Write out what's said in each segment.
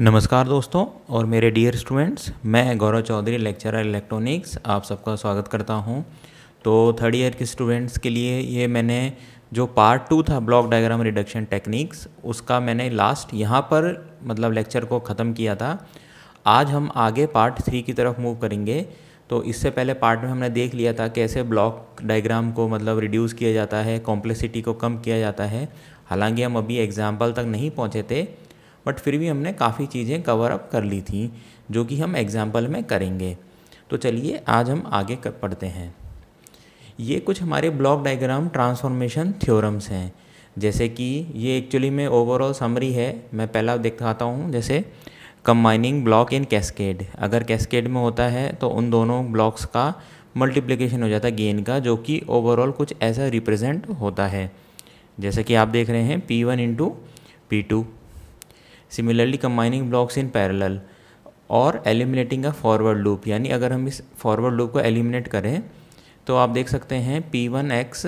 नमस्कार दोस्तों और मेरे डियर स्टूडेंट्स मैं गौरव चौधरी लेक्चरर इलेक्ट्रॉनिक्स आप सबका स्वागत करता हूं तो थर्ड ईयर के स्टूडेंट्स के लिए ये मैंने जो पार्ट टू था ब्लॉक डायग्राम रिडक्शन टेक्निक्स उसका मैंने लास्ट यहाँ पर मतलब लेक्चर को ख़त्म किया था आज हम आगे पार्ट थ्री की तरफ मूव करेंगे तो इससे पहले पार्ट में हमने देख लिया था कैसे ब्लॉक डायग्राम को मतलब रिड्यूस किया जाता है कॉम्प्लेसिटी को कम किया जाता है हालांकि हम अभी एग्जाम्पल तक नहीं पहुँचे थे बट फिर भी हमने काफ़ी चीज़ें कवर अप कर ली थी जो कि हम एग्ज़ाम्पल में करेंगे तो चलिए आज हम आगे कर पढ़ते हैं ये कुछ हमारे ब्लॉक डायग्राम ट्रांसफॉर्मेशन थ्योरम्स हैं जैसे कि ये एक्चुअली में ओवरऑल समरी है मैं पहला दिखाता हूँ जैसे कम्बाइनिंग ब्लॉक इन कैस्केड अगर कैस्केड में होता है तो उन दोनों ब्लॉक्स का मल्टीप्लिकेशन हो जाता है गेन का जो कि ओवरऑल कुछ ऐसा रिप्रेजेंट होता है जैसे कि आप देख रहे हैं P one into P two similarly combining blocks in parallel और एलिमिनेटिंग अ फॉरवर्ड लूप यानी अगर हम इस फॉरवर्ड लूप को एलिमिनेट करें तो आप देख सकते हैं P one X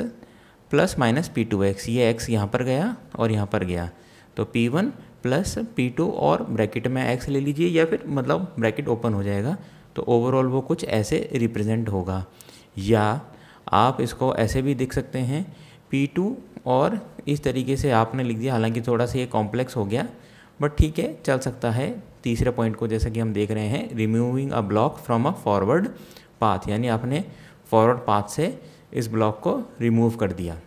plus minus P two X ये एक्स यहाँ पर गया और यहाँ पर गया तो P one plus P two और ब्रैकेट में एक्स ले लीजिए या फिर मतलब ब्रैकेट ओपन हो जाएगा तो ओवरऑल वो कुछ ऐसे रिप्रेजेंट होगा या आप इसको ऐसे भी देख सकते हैं पी टू और इस तरीके से आपने लिख दिया हालांकि थोड़ा सा ये कॉम्प्लेक्स हो गया बट ठीक है चल सकता है तीसरे पॉइंट को जैसा कि हम देख रहे हैं removing a block from a forward path यानी आपने फॉरवर्ड पाथ से इस ब्लॉक को रिमूव कर दिया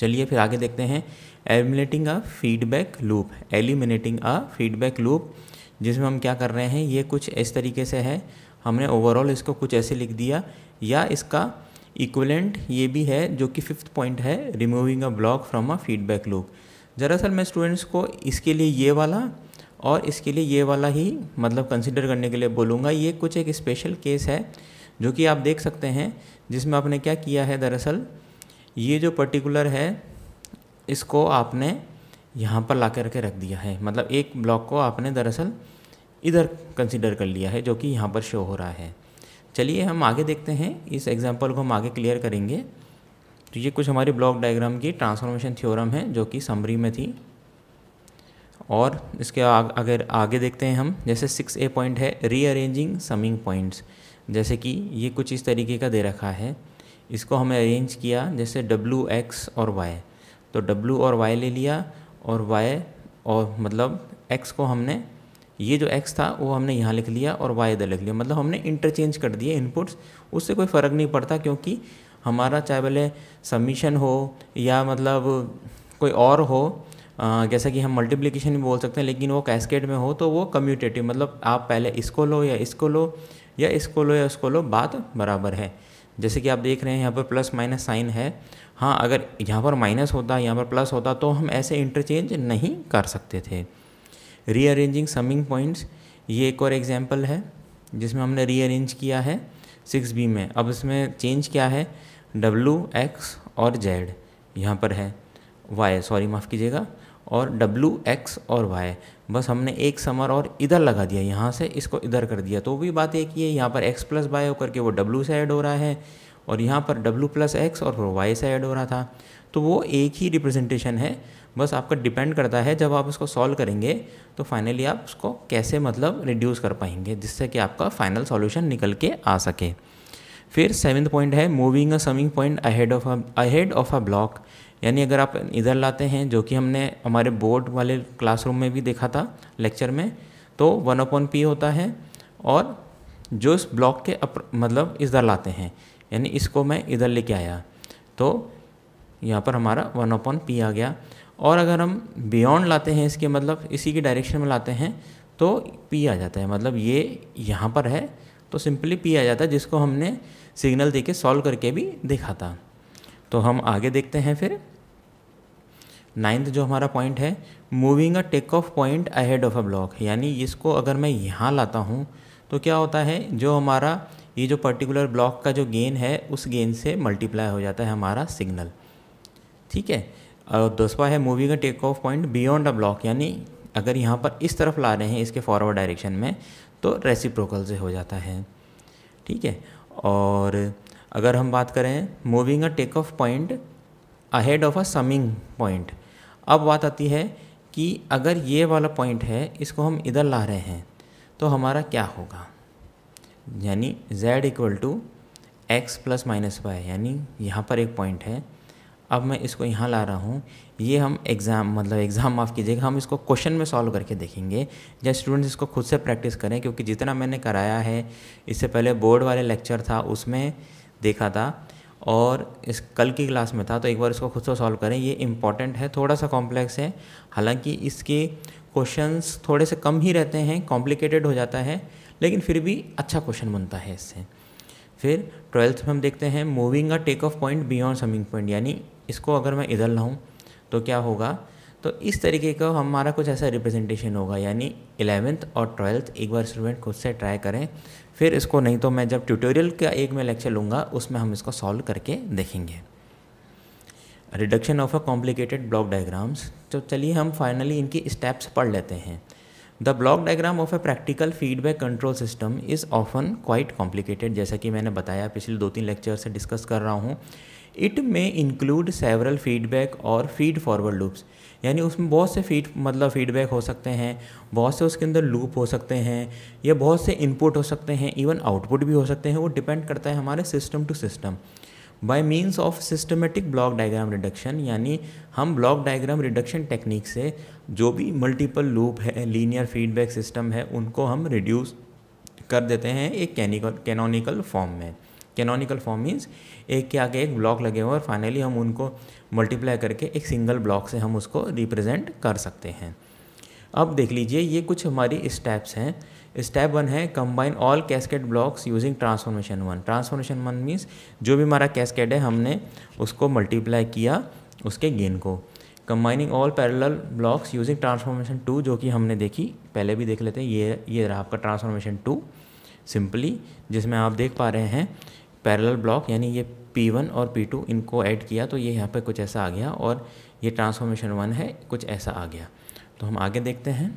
चलिए फिर आगे देखते हैं eliminating a feedback loop eliminating a feedback loop जिसमें हम क्या कर रहे हैं ये कुछ इस तरीके से है हमने ओवरऑल इसको कुछ ऐसे लिख दिया या इसका इक्वलेंट ये भी है जो कि फिफ्थ पॉइंट है removing a block from a feedback loop दरअसल मैं स्टूडेंट्स को इसके लिए ये वाला और इसके लिए ये वाला ही मतलब कंसिडर करने के लिए बोलूँगा ये कुछ एक स्पेशल केस है जो कि आप देख सकते हैं जिसमें आपने क्या किया है दरअसल ये जो पर्टिकुलर है इसको आपने यहाँ पर ला करके रख दिया है मतलब एक ब्लॉक को आपने दरअसल इधर कंसिडर कर लिया है जो कि यहाँ पर शो हो रहा है चलिए हम आगे देखते हैं इस एग्जाम्पल को हम आगे क्लियर करेंगे तो ये कुछ हमारी ब्लॉक डायग्राम की ट्रांसफॉर्मेशन थ्योरम है जो कि समरी में थी और इसके आग, अगर आगे देखते हैं हम जैसे सिक्स ए पॉइंट है रीअरेंजिंग समिंग पॉइंट्स जैसे कि ये कुछ इस तरीके का दे रखा है इसको हमें अरेंज किया जैसे डब्लू एक्स और वाई तो डब्लू और वाई ले लिया और वाई और मतलब एक्स को हमने ये जो एक्स था वो हमने यहाँ लिख लिया और वाई इधर लिख लिया मतलब हमने इंटरचेंज कर दिए इनपुट्स उससे कोई फ़र्क नहीं पड़ता क्योंकि हमारा चाहे भले समीशन हो या मतलब कोई और हो जैसा कि हम मल्टीप्लिकेशन भी बोल सकते हैं लेकिन वो कैस्केड में हो तो वो कम्यूटेटिव मतलब आप पहले इसको लो या इसको लो या इसको लो या उसको लो बात बराबर है जैसे कि आप देख रहे हैं यहाँ पर प्लस माइनस साइन है हाँ अगर यहाँ पर माइनस होता यहाँ पर प्लस होता तो हम ऐसे इंटरचेंज नहीं कर सकते थे रीअरेंजिंग समिंग पॉइंट्स ये एक और एग्जाम्पल है जिसमें हमने रीअरेंज किया है सिक्स बी में अब इसमें चेंज क्या है डब्लू एक्स और जेड यहाँ पर है वाई सॉरी माफ़ कीजिएगा और डब्लू एक्स और वाई बस हमने एक समर और इधर लगा दिया यहाँ से इसको इधर कर दिया तो भी बात एक ही है यहाँ पर एक्स प्लस वाई होकर के वो डब्लू से ऐड हो रहा है और यहाँ पर डब्लू प्लस एक्स और वाई से ऐड हो रहा था तो वो एक ही रिप्रेजेंटेशन है बस आपका डिपेंड करता है जब आप इसको सॉल्व करेंगे तो फाइनली आप उसको कैसे मतलब रिड्यूस कर पाएंगे जिससे कि आपका फाइनल सॉल्यूशन निकल के आ सके फिर सेवन्थ पॉइंट है moving a summing point ahead of ahead of a block यानी अगर आप इधर लाते हैं जो कि हमने हमारे बोर्ड वाले क्लासरूम में भी देखा था लेक्चर में तो वन अपॉन पी होता है और जो इस ब्लॉक के अप, मतलब इधर लाते हैं यानी इसको मैं इधर लेके आया तो यहाँ पर हमारा वन अपॉन पी आ गया और अगर हम बियॉन्ड लाते हैं इसके मतलब इसी के डायरेक्शन में लाते हैं तो पी आ जाता है मतलब ये यहाँ पर है तो सिंपली पी आ जाता है जिसको हमने सिग्नल दे के सॉल्व करके भी देखा था तो हम आगे देखते हैं फिर नाइन्थ जो हमारा पॉइंट है moving a take off point ahead of a block यानी इसको अगर मैं यहाँ लाता हूँ तो क्या होता है जो हमारा ये जो पर्टिकुलर ब्लॉक का जो गेन है उस गेन से मल्टीप्लाई हो जाता है हमारा सिग्नल ठीक है और दूसरा है moving a take off point beyond a block यानी अगर यहाँ पर इस तरफ ला रहे हैं इसके फॉरवर्ड डायरेक्शन में तो रेसिप्रोकल से हो जाता है ठीक है और अगर हम बात करें moving a take off point ahead of a summing point अब बात आती है कि अगर ये वाला पॉइंट है इसको हम इधर ला रहे हैं तो हमारा क्या होगा यानी z equal to X plus minus Y यानी यहाँ पर एक पॉइंट है अब मैं इसको यहाँ ला रहा हूँ ये हम एग्ज़ाम मतलब एग्ज़ाम माफ़ कीजिएगा हम इसको क्वेश्चन में सॉल्व करके देखेंगे या स्टूडेंट्स इसको खुद से प्रैक्टिस करें क्योंकि जितना मैंने कराया है इससे पहले बोर्ड वाले लेक्चर था उसमें देखा था और इस कल की क्लास में था तो एक बार इसको खुद से सॉल्व करें ये इंपॉर्टेंट है थोड़ा सा कॉम्प्लेक्स है हालांकि इसके क्वेश्चंस थोड़े से कम ही रहते हैं कॉम्प्लिकेटेड हो जाता है लेकिन फिर भी अच्छा क्वेश्चन बनता है इससे फिर ट्वेल्थ में हम देखते हैं moving a take off point beyond summing point यानी इसको अगर मैं इधर लाऊँ तो क्या होगा तो इस तरीके का हमारा कुछ ऐसा रिप्रेजेंटेशन होगा यानी एलेवेंथ और ट्वेल्थ एक बार स्टूडेंट खुद से ट्राई करें फिर इसको नहीं तो मैं जब ट्यूटोरियल का एक मैं लेक्चर लूँगा उसमें हम इसको सॉल्व करके देखेंगे reduction of a complicated block diagrams तो चलिए हम फाइनली इनकी स्टेप्स पढ़ लेते हैं the block diagram of a practical feedback control system is often quite complicated जैसा कि मैंने बताया पिछले दो तीन लेक्चर से डिस्कस कर रहा हूँ इट में इंक्लूड सेवरल फीडबैक और फीड फॉरवर्ड लूप्स यानी उसमें बहुत से फीड मतलब फीडबैक हो सकते हैं बहुत से उसके अंदर लूप हो सकते हैं या बहुत से इनपुट हो सकते हैं इवन आउटपुट भी हो सकते हैं वो डिपेंड करता है हमारे system to system by means of systematic block diagram reduction यानी हम ब्लॉक डायग्राम रिडक्शन टेक्निक से जो भी मल्टीपल लूप है लीनियर फीडबैक सिस्टम है उनको हम रिड्यूस कर देते हैं एक कैनिकल कैनोनिकल फॉर्म में कैनोनिकल फॉर्म मीन्स एक के आगे एक ब्लॉक लगे हुए और फाइनली हम उनको मल्टीप्लाई करके एक सिंगल ब्लॉक से हम उसको रिप्रेजेंट कर सकते हैं अब देख लीजिए ये कुछ हमारी स्टेप्स हैं स्टेप वन है combine all cascade blocks using transformation one transformation one means जो भी हमारा कैसकेट है हमने उसको मल्टीप्लाई किया उसके गेन को combining all parallel blocks using transformation two जो कि हमने देखी पहले भी देख लेते हैं ये ये रहा आपका ट्रांसफॉर्मेशन टू सिंपली जिसमें आप देख पा रहे हैं पैरेलल ब्लॉक यानी ये P1 और P2 इनको ऐड किया तो ये यहाँ पे कुछ ऐसा आ गया और ये ट्रांसफॉर्मेशन वन है कुछ ऐसा आ गया तो हम आगे देखते हैं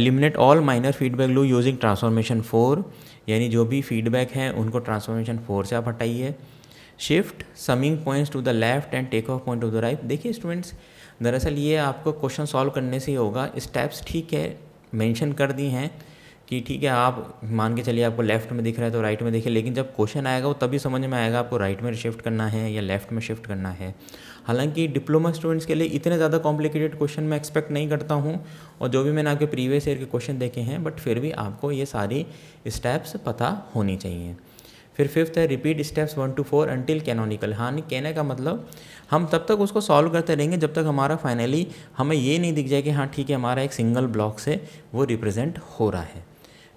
एलिमिनेट ऑल माइनर फीडबैक लू यूजिंग ट्रांसफॉर्मेशन फोर यानी जो भी फीडबैक हैं उनको ट्रांसफॉर्मेशन फोर से आप हटाइए shift summing points to the left and take off point to the right देखिए स्टूडेंट्स दरअसल ये आपको क्वेश्चन सॉल्व करने से ही होगा स्टेप्स ठीक है मेंशन कर दी हैं कि ठीक है आप मान के चलिए आपको लेफ्ट में दिख रहा है तो राइट में देखिए लेकिन जब क्वेश्चन आएगा वो तभी समझ में आएगा आपको राइट में शिफ्ट करना है या लेफ्ट में शिफ्ट करना है हालांकि डिप्लोमा स्टूडेंट्स के लिए इतने ज़्यादा कॉम्प्लिकेटेड क्वेश्चन मैं एक्सपेक्ट नहीं करता हूँ और जो भी मैंने आपके प्रीवियस ईयर के क्वेश्चन देखे हैं बट फिर भी आपको ये सारी स्टेप्स पता होनी चाहिए फिर फिफ्थ है repeat steps one two four until canonical हाँ कहने का मतलब हम तब तक उसको सॉल्व करते रहेंगे जब तक हमारा फाइनली हमें ये नहीं दिख जाए कि हाँ ठीक है हमारा एक सिंगल ब्लॉक से वो रिप्रेजेंट हो रहा है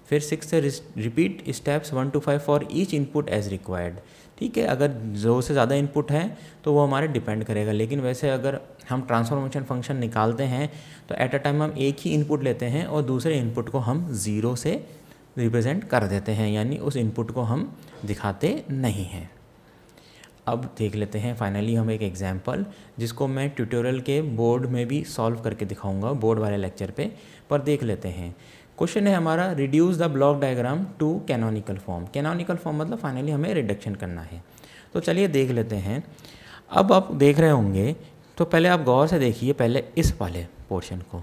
फिर six repeat steps one two five for each input as required ठीक है अगर दो से ज़्यादा इनपुट है तो वो हमारे डिपेंड करेगा लेकिन वैसे अगर हम ट्रांसफॉर्मेशन फंक्शन निकालते हैं तो एट अ टाइम हम एक ही इनपुट लेते हैं और दूसरे इनपुट को हम ज़ीरो से रिप्रेजेंट कर देते हैं यानी उस इनपुट को हम दिखाते नहीं हैं अब देख लेते हैं फाइनली हम एक एग्जाम्पल जिसको मैं ट्यूटोरियल के बोर्ड में भी सॉल्व करके दिखाऊंगा बोर्ड वाले लेक्चर पे पर देख लेते हैं क्वेश्चन है हमारा reduce the block diagram to canonical form canonical form मतलब फाइनली हमें रिडक्शन करना है तो चलिए देख लेते हैं अब आप देख रहे होंगे तो पहले आप गौर से देखिए पहले इस वाले पोर्शन को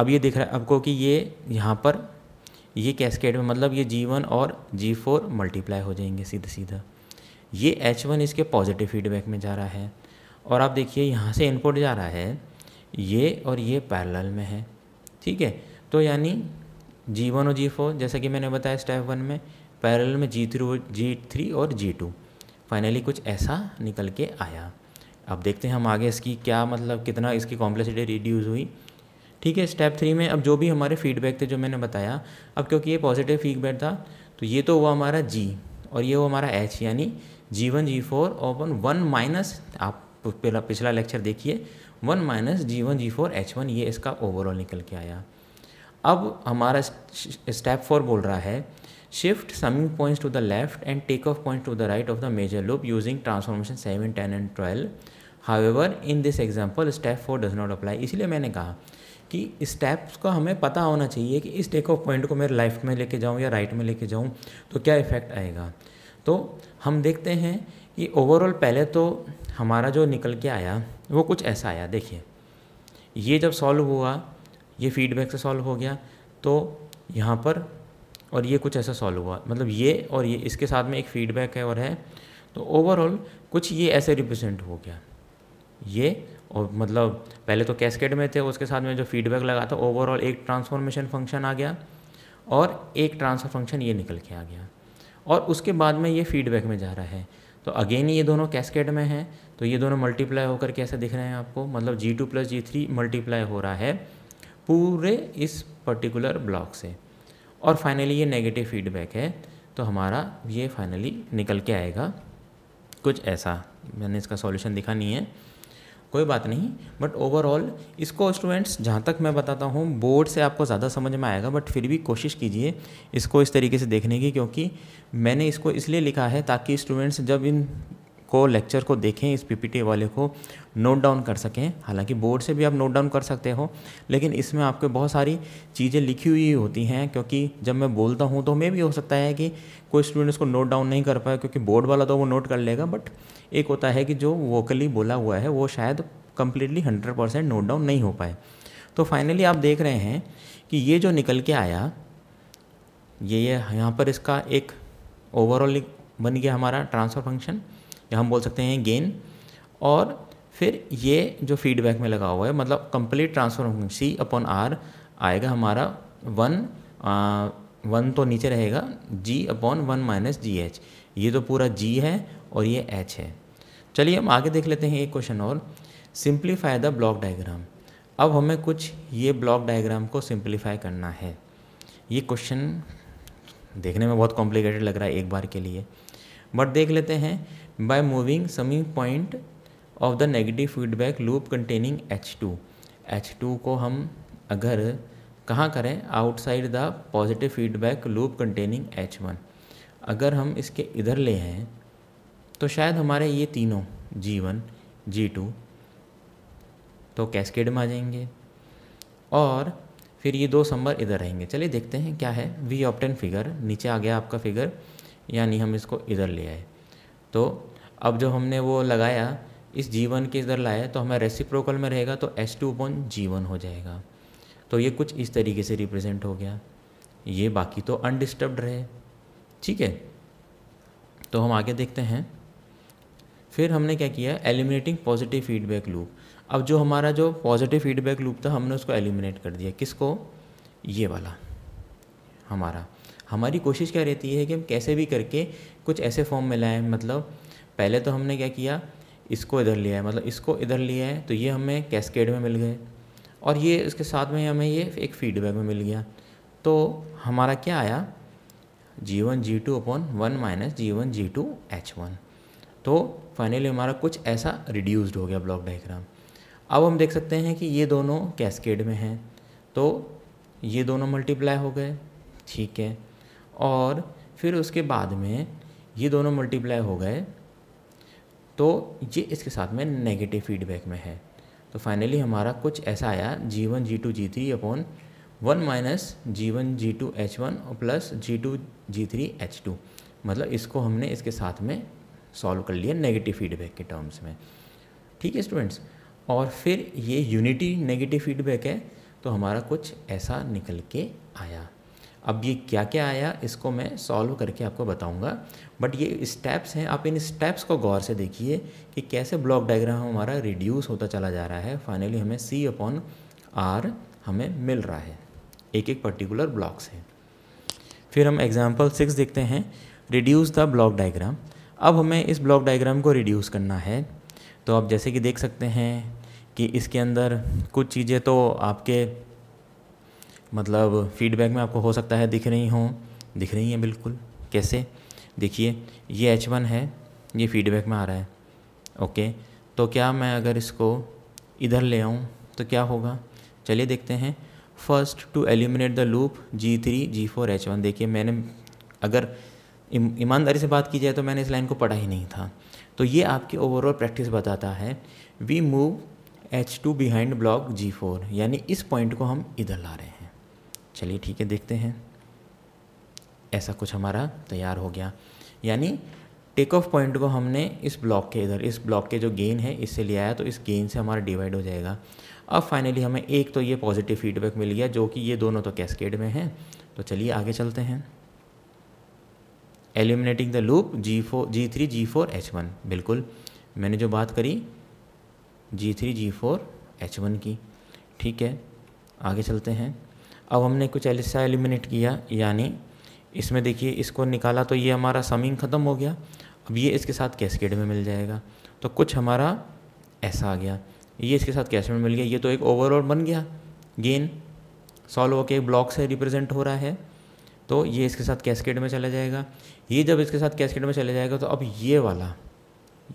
अब ये दिख रहा है आपको कि ये यहाँ पर ये कैस्केड में मतलब ये जी वन और जी फोर मल्टीप्लाई हो जाएंगे सीधा सीधा ये एच वन इसके पॉजिटिव फीडबैक में जा रहा है और आप देखिए यहाँ से इनपुट जा रहा है ये और ये पैरेलल में है ठीक है तो यानी जी वन और जी फोर जैसा कि मैंने बताया स्टेप वन में पैरेलल में जी थ्री जी थ्री और जी टू फाइनली कुछ ऐसा निकल के आया अब देखते हैं हम आगे इसकी क्या मतलब कितना इसकी कॉम्प्लेक्सिटी रिड्यूज़ हुई ठीक है स्टेप थ्री में अब जो भी हमारे फीडबैक थे जो मैंने बताया अब क्योंकि ये पॉजिटिव फीडबैक था तो ये तो हुआ हमारा जी और ये हुआ हमारा एच यानी G one G four upon one minus आप पिछला लेक्चर देखिए one minus G one G four H one ये इसका ओवरऑल निकल के आया अब हमारा स्टेप फोर बोल रहा है shift summing points to the left and take off point to the right of the major loop using transformation seven ten and twelve however in this example step four does not apply इसलिए मैंने कहा कि steps को हमें पता होना चाहिए कि इस टेक ऑफ पॉइंट को मेरे लेफ्ट में लेके जाऊँ या राइट right में लेके जाऊँ तो क्या इफेक्ट आएगा तो हम देखते हैं कि ओवरऑल पहले तो हमारा जो निकल के आया वो कुछ ऐसा आया देखिए ये जब सॉल्व हुआ ये फीडबैक से सॉल्व हो गया तो यहाँ पर और ये कुछ ऐसा सॉल्व हुआ मतलब ये और ये इसके साथ में एक फीडबैक है और है तो ओवरऑल कुछ ये ऐसे रिप्रेजेंट हो गया ये और मतलब पहले तो कैस्केड में थे उसके साथ में जो फीडबैक लगा था ओवरऑल एक ट्रांसफॉर्मेशन फंक्शन आ गया और एक ट्रांसफर फंक्शन ये निकल के आ गया और उसके बाद में ये फीडबैक में जा रहा है तो अगेन ये दोनों कैस्केड में हैं तो ये दोनों मल्टीप्लाई होकर कैसे दिख रहे हैं आपको मतलब G two plus G three multiply हो रहा है पूरे इस पर्टिकुलर ब्लॉक से और फाइनली ये नेगेटिव फीडबैक है तो हमारा ये फाइनली निकल के आएगा कुछ ऐसा मैंने इसका सॉल्यूशन दिखा नहीं है कोई बात नहीं बट ओवरऑल इसको स्टूडेंट्स जहाँ तक मैं बताता हूँ बोर्ड से आपको ज़्यादा समझ में आएगा बट फिर भी कोशिश कीजिए इसको इस तरीके से देखने की क्योंकि मैंने इसको इसलिए लिखा है ताकि स्टूडेंट्स जब इन को लेक्चर को देखें इस पीपीटी वाले को नोट डाउन कर सकें हालांकि बोर्ड से भी आप नोट डाउन कर सकते हो लेकिन इसमें आपके बहुत सारी चीज़ें लिखी हुई होती हैं क्योंकि जब मैं बोलता हूँ तो मे भी हो सकता है कि कोई स्टूडेंट्स को नोट डाउन नहीं कर पाए क्योंकि बोर्ड वाला तो वो नोट कर लेगा बट एक होता है कि जो वोकली बोला हुआ है वो शायद completely hundred percent note down नहीं हो पाए तो फाइनली आप देख रहे हैं कि ये जो निकल के आया ये यहाँ पर इसका एक ओवरऑल बन गया हमारा ट्रांसफ़र फंक्शन या हम बोल सकते हैं गेन और फिर ये जो फीडबैक में लगा हुआ है मतलब complete transfer C upon R आएगा हमारा वन आ, वन तो नीचे रहेगा G upon one minus G H ये तो पूरा जी है और ये एच है चलिए हम आगे देख लेते हैं एक क्वेश्चन और सिंप्लीफाई द ब्लॉक डायग्राम अब हमें कुछ ये ब्लॉक डायग्राम को सिंप्लीफाई करना है ये क्वेश्चन देखने में बहुत कॉम्प्लिकेटेड लग रहा है एक बार के लिए बट देख लेते हैं by moving summing point of the negative feedback loop containing H two H two को हम अगर कहाँ करें outside the positive feedback loop containing H one अगर हम इसके इधर ले हैं तो शायद हमारे ये तीनों जी वन जी टू तो कैस्केड में आ जाएंगे और फिर ये दो संबर इधर रहेंगे चलिए देखते हैं क्या है वी ऑप्टन फिगर नीचे आ गया आपका फिगर यानी हम इसको इधर ले आए तो अब जो हमने वो लगाया इस जी वन के इधर लाया तो हमारा रेसिप्रोकल में रहेगा तो S two upon G one हो जाएगा तो ये कुछ इस तरीके से रिप्रेजेंट हो गया ये बाकी तो अनडिस्टर्ब्ड रहे ठीक है तो हम आगे देखते हैं फिर हमने क्या किया एलिमिनेटिंग पॉजिटिव फीडबैक लूप अब जो हमारा जो पॉजिटिव फीडबैक लूप था हमने उसको एलिमिनेट कर दिया किसको ये वाला हमारा हमारी कोशिश क्या रहती है कि हम कैसे भी करके कुछ ऐसे फॉर्म में लाएँ मतलब पहले तो हमने क्या किया इसको इधर लिया है मतलब इसको इधर लिया है तो ये हमें कैस्केड में मिल गए और ये इसके साथ में हमें ये एक फीडबैक में मिल गया तो हमारा क्या आया G one G two upon one minus G one G two H one तो फाइनली हमारा कुछ ऐसा रिड्यूस्ड हो गया ब्लॉक डाइग्राम अब हम देख सकते हैं कि ये दोनों कैस्केड में हैं तो ये दोनों मल्टीप्लाई हो गए ठीक है और फिर उसके बाद में ये दोनों मल्टीप्लाई हो गए तो ये इसके साथ में नेगेटिव फीडबैक में है तो फाइनली हमारा कुछ ऐसा आया G one G two G three upon one minus G one G two H one और plus G two G three H two मतलब इसको हमने इसके साथ में सॉल्व कर लिया नेगेटिव फीडबैक के टर्म्स में ठीक है स्टूडेंट्स और फिर ये यूनिटी नेगेटिव फीडबैक है तो हमारा कुछ ऐसा निकल के आया अब ये क्या क्या आया इसको मैं सॉल्व करके आपको बताऊंगा बट ये स्टेप्स हैं आप इन स्टेप्स को गौर से देखिए कि कैसे ब्लॉक डायग्राम हमारा रिड्यूस होता चला जा रहा है फाइनली हमें सी अपॉन आर हमें मिल रहा है एक एक पर्टिकुलर ब्लॉक्स है फिर हम एग्जाम्पल सिक्स देखते हैं रिड्यूस द ब्लॉक डायग्राम अब हमें इस ब्लॉक डायग्राम को रिड्यूस करना है तो आप जैसे कि देख सकते हैं कि इसके अंदर कुछ चीज़ें तो आपके मतलब फीडबैक में आपको हो सकता है दिख रही हों दिख रही हैं बिल्कुल कैसे देखिए ये एच वन है ये फीडबैक में आ रहा है ओके तो क्या मैं अगर इसको इधर ले आऊँ तो क्या होगा चलिए देखते हैं first to eliminate the loop G three G four H one देखिए मैंने अगर ईमानदारी से बात की जाए तो मैंने इस लाइन को पढ़ा ही नहीं था तो ये आपकी ओवरऑल प्रैक्टिस बताता है we move H two behind block G four यानी इस पॉइंट को हम इधर ला रहे हैं चलिए ठीक है देखते हैं ऐसा कुछ हमारा तैयार हो गया यानी टेक ऑफ पॉइंट को हमने इस ब्लॉक के इधर इस ब्लॉक के जो गेन है इससे ले आया तो इस गेन से हमारा डिवाइड हो जाएगा अब फाइनली हमें एक तो ये पॉजिटिव फीडबैक मिल गया जो कि ये दोनों तो कैस्केड में हैं तो चलिए आगे चलते हैं eliminating the loop G four G three G four H one बिल्कुल मैंने जो बात करी G three G four H one की ठीक है आगे चलते हैं अब हमने कुछ ऐसा एलिमिनेट किया यानी इसमें देखिए इसको निकाला तो ये हमारा समिंग ख़त्म हो गया अब ये इसके साथ कैसकेड में मिल जाएगा तो कुछ हमारा ऐसा आ गया ये इसके साथ कैसे में मिल गया ये तो एक ओवरऑल बन गया गेन सॉल्व होकर एक ब्लॉक से रिप्रेजेंट हो रहा है तो ये इसके साथ कैसकेड में चला जाएगा ये जब इसके साथ कैसकेड में चला जाएगा तो अब ये वाला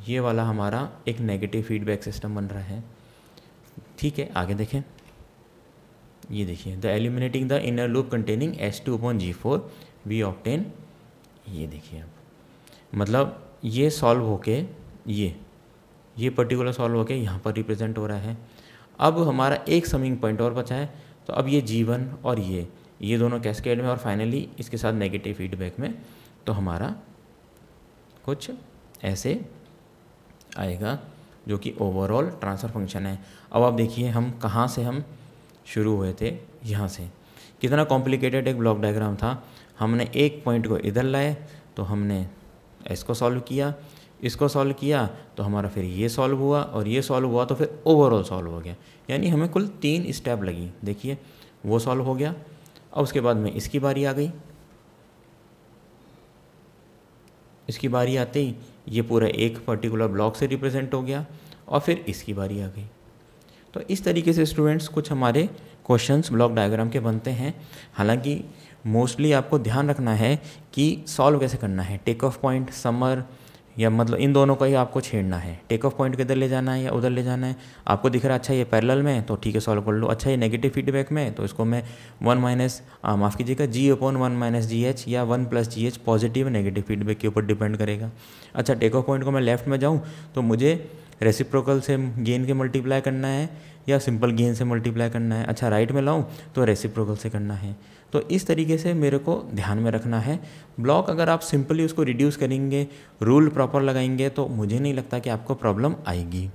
ये वाला हमारा एक नेगेटिव फीडबैक सिस्टम बन रहा है ठीक है आगे देखें ये देखिए the eliminating the inner loop containing S two upon G four we obtain ये देखिए आप मतलब ये सॉल्व होके ये ये पर्टिकुलर सॉल्व होके यहाँ पर रिप्रेजेंट हो रहा है अब हमारा एक समिंग पॉइंट और बचा है तो अब ये जी वन और ये ये दोनों कैस्केड में और फाइनली इसके साथ नेगेटिव फीडबैक में तो हमारा कुछ ऐसे आएगा जो कि ओवरऑल ट्रांसफ़र फंक्शन है अब आप देखिए हम कहाँ से हम शुरू हुए थे यहाँ से कितना कॉम्प्लिकेटेड एक ब्लॉक डायग्राम था हमने एक पॉइंट को इधर लाए तो हमने इसको सॉल्व किया इसको सॉल्व किया तो हमारा फिर ये सॉल्व हुआ और ये सॉल्व हुआ तो फिर ओवरऑल सॉल्व हो गया यानी हमें कुल तीन स्टेप लगी देखिए वो सॉल्व हो गया अब उसके बाद में इसकी बारी आ गई इसकी बारी आते ही ये पूरा एक पर्टिकुलर ब्लॉक से रिप्रेजेंट हो गया और फिर इसकी बारी आ गई तो इस तरीके से स्टूडेंट्स कुछ हमारे क्वेश्चंस ब्लॉक डायग्राम के बनते हैं हालांकि मोस्टली आपको ध्यान रखना है कि सॉल्व कैसे करना है टेक ऑफ पॉइंट समर या मतलब इन दोनों को ही आपको छेड़ना है टेक ऑफ पॉइंट किधर ले जाना है या उधर ले जाना है आपको दिख रहा है अच्छा ये पैरेलल में तो ठीक है सॉल्व कर लो अच्छा ये नेगेटिव फीडबैक में तो इसको मैं वन माइनस माफ़ कीजिएगा G upon one minus G H या one plus G H positive negative feedback के ऊपर डिपेंड करेगा अच्छा टेक ऑफ पॉइंट को मैं लेफ्ट में जाऊँ तो मुझे रेसिप्रोकल से गेन के मल्टीप्लाई करना है या सिंपल गेन से मल्टीप्लाई करना है अच्छा राइट में लाऊं तो रेसिप्रोकल से करना है तो इस तरीके से मेरे को ध्यान में रखना है ब्लॉक अगर आप सिंपली उसको रिड्यूस करेंगे रूल प्रॉपर लगाएंगे तो मुझे नहीं लगता कि आपको प्रॉब्लम आएगी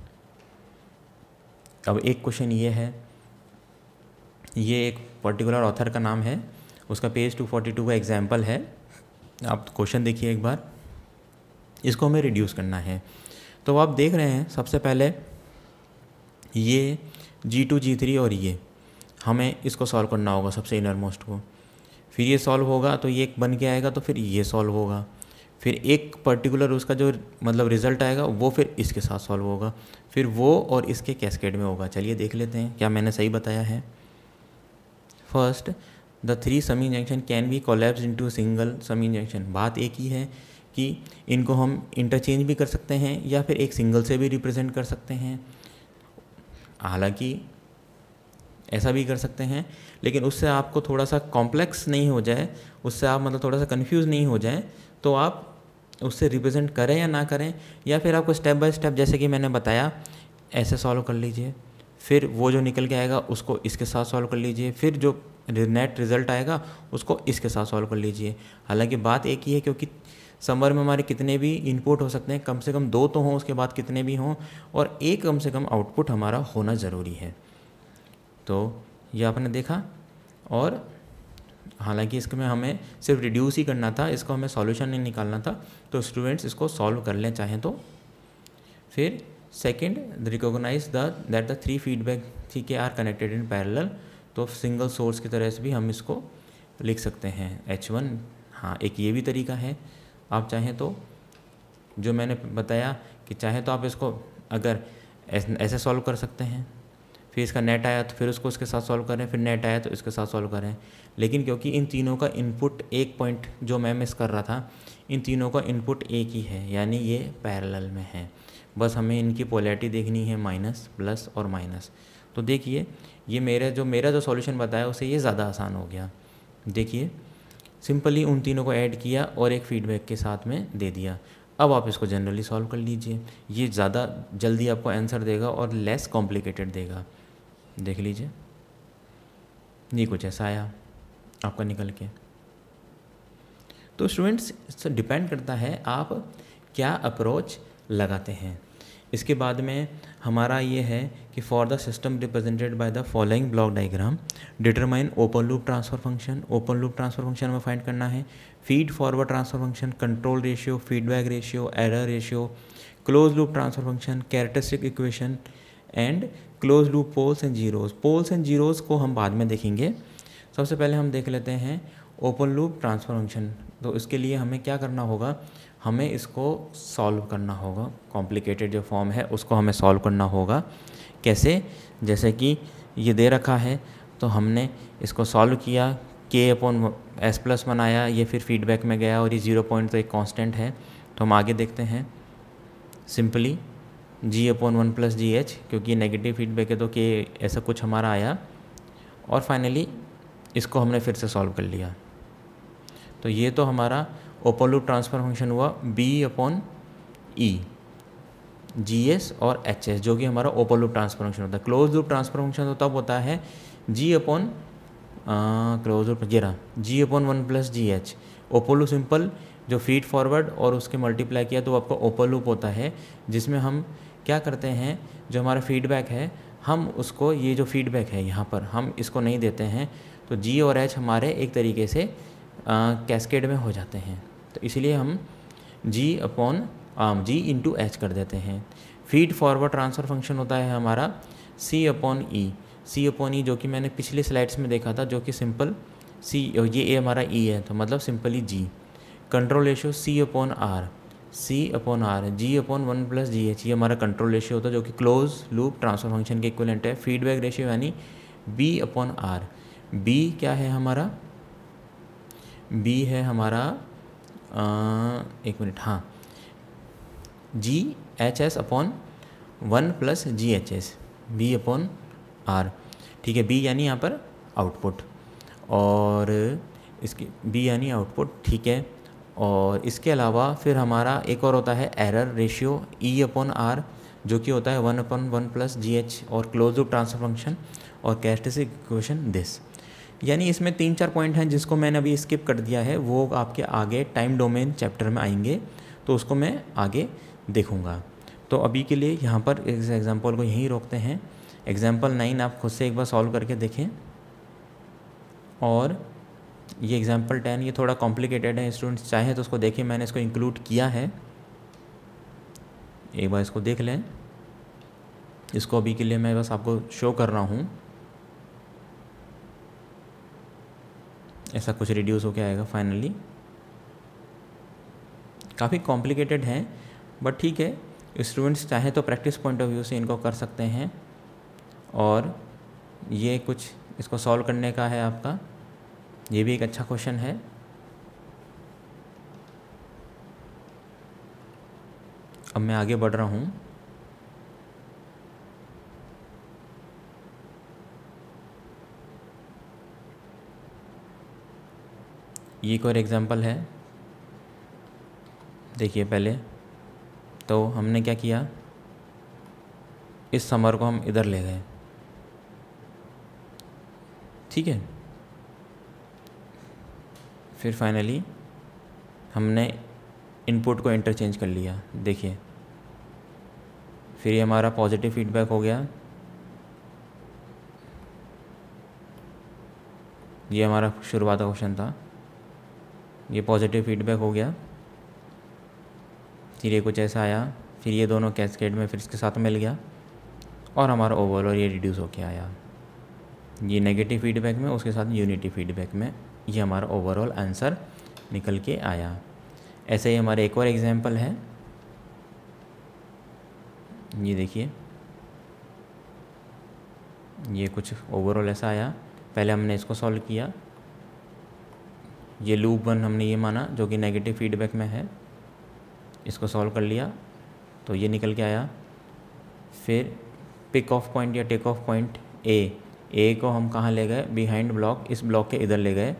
अब एक क्वेश्चन ये है ये एक पर्टिकुलर ऑथर का नाम है उसका पेज 242 का एग्जाम्पल है आप क्वेश्चन देखिए एक बार इसको हमें रिड्यूस करना है तो आप देख रहे हैं सबसे पहले ये जी टू जी थ्री और ये हमें इसको सॉल्व करना होगा सबसे इनर मोस्ट को फिर ये सॉल्व होगा तो ये एक बन के आएगा तो फिर ये सॉल्व होगा फिर एक पर्टिकुलर उसका जो मतलब रिज़ल्ट आएगा वो फिर इसके साथ सॉल्व होगा फिर वो और इसके कैस्केड में होगा चलिए देख लेते हैं क्या मैंने सही बताया है first the three summing junctions can be collapsed into single summing junctions बात एक ही है कि इनको हम इंटरचेंज भी कर सकते हैं या फिर एक सिंगल से भी रिप्रेजेंट कर सकते हैं हालांकि ऐसा भी कर सकते हैं लेकिन उससे आपको थोड़ा सा कॉम्प्लेक्स नहीं हो जाए उससे आप मतलब थोड़ा सा कंफ्यूज नहीं हो जाए तो आप उससे रिप्रेजेंट करें या ना करें या फिर आपको स्टेप बाय स्टेप जैसे कि मैंने बताया ऐसे सॉल्व कर लीजिए फिर वो जो निकल के आएगा उसको इसके साथ सॉल्व कर लीजिए फिर जो नेट रिज़ल्ट आएगा उसको इसके साथ सॉल्व कर लीजिए हालांकि बात एक ही है क्योंकि समर में हमारे कितने भी इनपुट हो सकते हैं कम से कम दो तो हों उसके बाद कितने भी हों और एक कम से कम आउटपुट हमारा होना ज़रूरी है तो ये आपने देखा और हालांकि इसमें हमें सिर्फ रिड्यूस ही करना था इसको हमें सॉल्यूशन नहीं निकालना था तो स्टूडेंट्स इसको सॉल्व कर लें चाहें तो फिर second recognize the that the three feedback थी के आर कनेक्टेड इन पैरेलल तो सिंगल सोर्स की तरह से भी हम इसको लिख सकते हैं एच वन हाँ एक ये भी तरीका है आप चाहें तो जो मैंने बताया कि चाहे तो आप इसको अगर ऐसे सॉल्व कर सकते हैं फिर इसका नेट आया तो फिर उसको उसके साथ सॉल्व करें फिर नेट आया तो इसके साथ सॉल्व करें लेकिन क्योंकि इन तीनों का इनपुट एक पॉइंट जो मैं मिस कर रहा था इन तीनों का इनपुट एक ही है यानी ये पैरेलल में है बस हमें इनकी पोलैरिटी देखनी है माइनस प्लस और माइनस तो देखिए ये मेरे जो मेरा जो सॉल्यूशन बताया उससे ये ज़्यादा आसान हो गया देखिए सिंपली उन तीनों को ऐड किया और एक फीडबैक के साथ में दे दिया अब आप इसको जनरली सॉल्व कर लीजिए ये ज़्यादा जल्दी आपको आंसर देगा और लेस कॉम्प्लिकेटेड देगा देख लीजिए ये कुछ ऐसा आया आपका निकल के तो स्टूडेंट्स डिपेंड करता है आप क्या अप्रोच लगाते हैं इसके बाद में हमारा ये है कि for the system represented by the following block diagram determine open loop transfer function open loop transfer function हमें फाइंड करना है feed forward transfer function control ratio feedback ratio error ratio close loop transfer function characteristic equation and close loop poles and zeros poles and zeros को हम बाद में देखेंगे सबसे पहले हम देख लेते हैं ओपन लूप ट्रांसफर फंक्शन तो इसके लिए हमें क्या करना होगा हमें इसको सॉल्व करना होगा कॉम्प्लिकेटेड जो फॉर्म है उसको हमें सॉल्व करना होगा कैसे जैसे कि ये दे रखा है तो हमने इसको सॉल्व किया के अपॉन एस प्लस बनाया ये फिर फीडबैक में गया और ये ज़ीरो पॉइंट तो एक कांस्टेंट है तो हम आगे देखते हैं simply G upon one plus G H क्योंकि नेगेटिव फीडबैक है तो के ऐसा कुछ हमारा आया और फाइनली इसको हमने फिर से सॉल्व कर लिया तो ये तो हमारा ओपोलू ट्रांसफर फंक्शन हुआ बी अपॉन ई जी और एच जो कि हमारा ओपन लूप ट्रांसफर फंक्शन होता है क्लोज लूप ट्रांसफर फंक्शन तो तब होता है जी अपॉन क्लोज लूप जेरा G upon one plus G H open loop simple जो फीड फॉरवर्ड और उसके मल्टीप्लाई किया तो आपका ओपन लूप होता है जिसमें हम क्या करते हैं जो हमारा फीडबैक है हम उसको ये जो फीडबैक है यहाँ पर हम इसको नहीं देते हैं तो जी और एच हमारे एक तरीके से कैस्केड में हो जाते हैं तो इसलिए हम G upon G into H कर देते हैं फीड फॉरवर्ड ट्रांसफ़र फंक्शन होता है हमारा सी अपॉन ई सी अपॉन ई जो कि मैंने पिछले स्लाइड्स में देखा था जो कि सिंपल सी ये ए हमारा ई e है तो मतलब simply G control ratio C upon R C upon R G upon one plus G H ये हमारा कंट्रोल रेशियो होता है जो कि क्लोज लूप ट्रांसफर फंक्शन के इक्वलेंट है फीडबैक रेशियो यानी बी अपॉन आर बी क्या है हमारा बी है हमारा आ, एक मिनट हाँ G H S upon one plus G H S B upon R ठीक है बी यानी यहाँ पर आउटपुट और इसकी बी यानी आउटपुट ठीक है और इसके अलावा फिर हमारा एक और होता है error ratio E upon R जो कि होता है one upon one plus G H और क्लोज लूप ट्रांसफर फंक्शन और कैरेक्टरिस्टिक इक्वेशन दिस यानी इसमें तीन चार पॉइंट हैं जिसको मैंने अभी स्किप कर दिया है वो आपके आगे टाइम डोमेन चैप्टर में आएंगे तो उसको मैं आगे देखूँगा तो अभी के लिए यहाँ पर इस एग्ज़ाम्पल को यहीं रोकते हैं एग्ज़ाम्पल नाइन आप खुद से एक बार सॉल्व करके देखें और ये एग्ज़ाम्पल टेन ये थोड़ा कॉम्प्लिकेटेड है स्टूडेंट्स चाहें तो उसको देखें मैंने इसको इंक्लूड किया है एक बार इसको देख लें इसको अभी के लिए मैं बस आपको शो कर रहा हूँ ऐसा कुछ रिड्यूस होके आएगा फाइनली काफ़ी कॉम्प्लिकेटेड है बट ठीक है स्टूडेंट्स चाहें तो प्रैक्टिस पॉइंट ऑफ व्यू से इनको कर सकते हैं और ये कुछ इसको सॉल्व करने का है आपका ये भी एक अच्छा क्वेश्चन है अब मैं आगे बढ़ रहा हूँ ये एक और एग्ज़ाम्पल है देखिए पहले तो हमने क्या किया इस समर को हम इधर ले गए ठीक है फिर फाइनली हमने इनपुट को इंटरचेंज कर लिया देखिए फिर ये हमारा पॉजिटिव फीडबैक हो गया ये हमारा शुरुआत का क्वेश्चन था ये पॉजिटिव फीडबैक हो गया फिर ये कुछ ऐसा आया फिर ये दोनों कैसकेट में फिर इसके साथ मिल गया और हमारा ओवरऑल ये रिड्यूस होके आया ये नेगेटिव फीडबैक में उसके साथ यूनिटी फीडबैक में ये हमारा ओवरऑल आंसर निकल के आया ऐसे ही हमारा एक और एग्जाम्पल है ये देखिए ये कुछ ओवरऑल ऐसा आया पहले हमने इसको सॉल्व किया ये लूप वन हमने ये माना जो कि नेगेटिव फीडबैक में है इसको सॉल्व कर लिया तो ये निकल के आया फिर पिक ऑफ पॉइंट या take off point A A को हम कहाँ ले गए बिहाइंड ब्लॉक इस ब्लॉक के इधर ले गए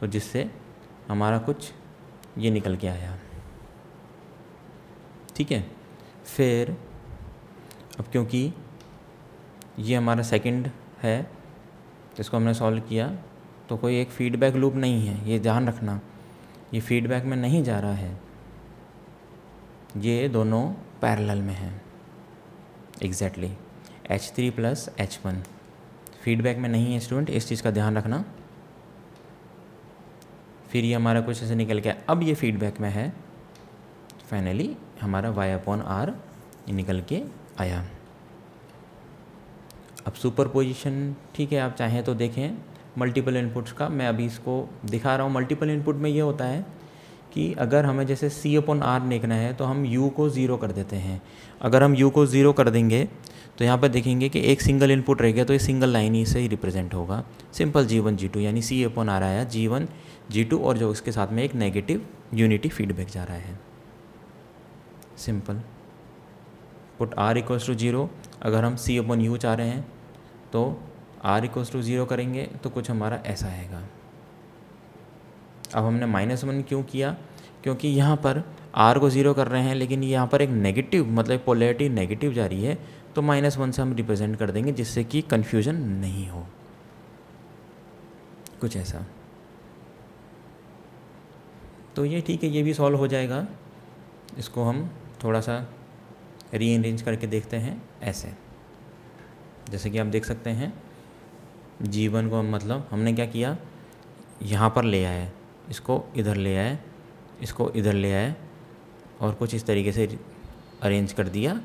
तो जिससे हमारा कुछ ये निकल के आया ठीक है फिर अब क्योंकि ये हमारा सेकंड है तो इसको हमने सॉल्व किया तो कोई एक फीडबैक लूप नहीं है ये ध्यान रखना ये फीडबैक में नहीं जा रहा है ये दोनों पैरेलल में हैं exactly H three plus H one feedback में नहीं है स्टूडेंट इस चीज़ का ध्यान रखना फिर ये हमारा कुछ ऐसे निकल गया अब ये फीडबैक में है फाइनली हमारा वाई अपॉन आर निकल के आया अब सुपर पोजिशन ठीक है आप चाहें तो देखें मल्टीपल इनपुट्स का मैं अभी इसको दिखा रहा हूँ मल्टीपल इनपुट में ये होता है कि अगर हमें जैसे सी अपन आर देखना है तो हम यू को ज़ीरो कर देते हैं अगर हम यू को ज़ीरो कर देंगे तो यहाँ पर देखेंगे कि एक सिंगल इनपुट रह गया तो ये सिंगल लाइन ही से ही रिप्रेजेंट होगा simple G one G two यानी सी अपन आ रहा है जी वन जी टू और जो उसके साथ में एक नेगेटिव यूनिटी फीडबैक जा रहा है simple put R equals to zero अगर हम सी अपन यू चाह रहे हैं तो आर इक्वल्स टू ज़ीरो करेंगे तो कुछ हमारा ऐसा आएगा अब हमने माइनस वन क्यों किया क्योंकि यहाँ पर आर को ज़ीरो कर रहे हैं लेकिन यहाँ पर एक नेगेटिव मतलब पोलैरिटी नेगेटिव जा रही है तो माइनस वन से हम रिप्रेजेंट कर देंगे जिससे कि कन्फ्यूजन नहीं हो कुछ ऐसा तो ये ठीक है ये भी सॉल्व हो जाएगा इसको हम थोड़ा सा रीअरेंज करके देखते हैं ऐसे जैसे कि आप देख सकते हैं जीवन को हम मतलब हमने क्या किया यहाँ पर ले आया इसको इधर ले आए इसको इधर ले आए और कुछ इस तरीके से अरेंज कर दिया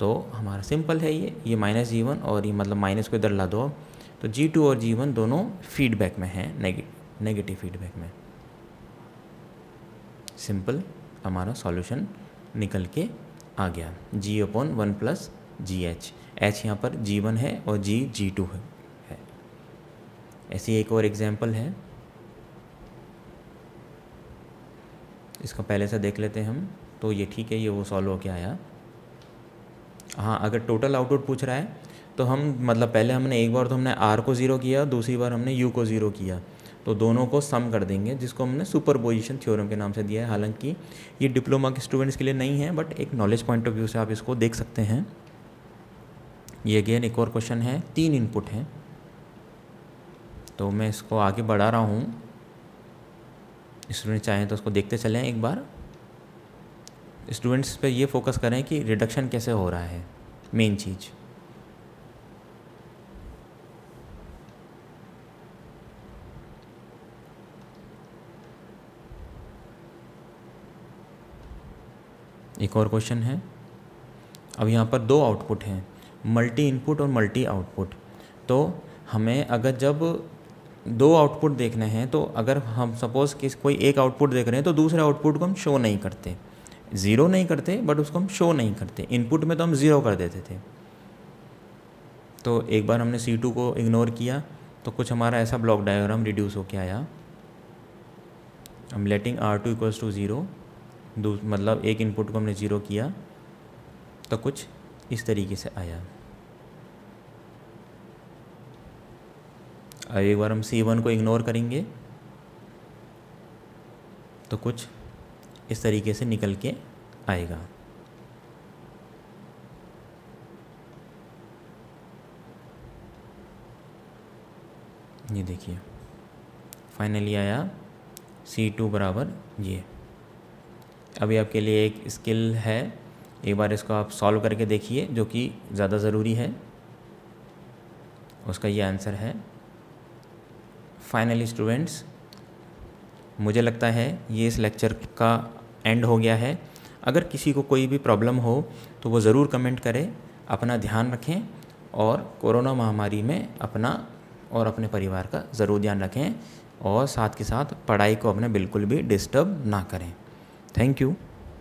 तो हमारा सिंपल है ये ये माइनस जी वन और ये मतलब माइनस को इधर ला दो तो जी टू और जी वन दोनों फीडबैक में हैं नेगेटिव नेगेटिव फीडबैक में सिंपल हमारा सॉल्यूशन निकल के आ गया G upon one plus G H H यहाँ पर जी वन है और जी जी टू है ऐसी एक और एग्जाम्पल है इसका पहले से देख लेते हैं हम तो ये ठीक है ये वो सॉल्व होके आया हाँ अगर टोटल आउटपुट पूछ रहा है तो हम मतलब पहले हमने एक बार तो हमने आर को ज़ीरो किया दूसरी बार हमने यू को ज़ीरो किया तो दोनों को सम कर देंगे जिसको हमने सुपर पोजिशन थ्योरम के नाम से दिया है हालांकि ये डिप्लोमा के स्टूडेंट्स के लिए नहीं है बट एक नॉलेज पॉइंट ऑफ व्यू से आप इसको देख सकते हैं ये अगेन एक और क्वेश्चन है तीन इनपुट हैं तो मैं इसको आगे बढ़ा रहा हूँ स्टूडेंट चाहें तो उसको देखते चलें एक बार स्टूडेंट्स पे ये फोकस करें कि रिडक्शन कैसे हो रहा है मेन चीज़ एक और क्वेश्चन है अब यहाँ पर दो आउटपुट हैं मल्टी इनपुट और मल्टी आउटपुट तो हमें अगर जब दो आउटपुट देखने हैं तो अगर हम सपोज़ कि कोई एक आउटपुट देख रहे हैं तो दूसरे आउटपुट को हम शो नहीं करते ज़ीरो नहीं करते बट उसको हम शो नहीं करते इनपुट में तो हम ज़ीरो कर देते थे तो एक बार हमने सी टू को इग्नोर किया तो कुछ हमारा ऐसा ब्लॉक डायग्राम रिड्यूस होके आया हम letting R two equals to zero मतलब एक इनपुट को हमने ज़ीरो किया तो कुछ इस तरीके से आया एक बार हम सी वन को इग्नोर करेंगे तो कुछ इस तरीके से निकल के आएगा ये देखिए फाइनली आया सी टू बराबर ये अभी आपके लिए एक स्किल है एक बार इसको आप सॉल्व करके देखिए जो कि ज़्यादा ज़रूरी है उसका ये आंसर है फाइनली स्टूडेंट्स मुझे लगता है ये इस लेक्चर का एंड हो गया है अगर किसी को कोई भी प्रॉब्लम हो तो वो ज़रूर कमेंट करें अपना ध्यान रखें और कोरोना महामारी में अपना और अपने परिवार का ज़रूर ध्यान रखें और साथ के साथ पढ़ाई को अपने बिल्कुल भी डिस्टर्ब ना करें थैंक यू